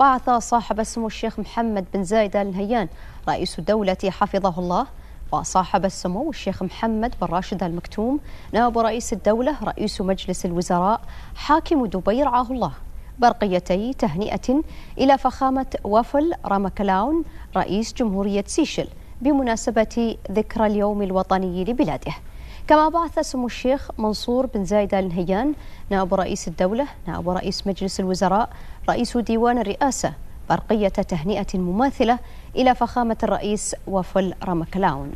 بعث صاحب السمو الشيخ محمد بن زايد آل نهيان رئيس الدولة حفظه الله وصاحب السمو الشيخ محمد بن راشد المكتوم نائب رئيس الدولة رئيس مجلس الوزراء حاكم دبي رعاه الله برقيتي تهنئة إلى فخامة وافل رامكلاون رئيس جمهورية سيشل بمناسبة ذكرى اليوم الوطني لبلاده كما بعث سمو الشيخ منصور بن زايد آل نهيان نائب رئيس الدولة نائب رئيس مجلس الوزراء رئيس ديوان الرئاسة برقية تهنئة مماثلة إلى فخامة الرئيس وفل رامكلاون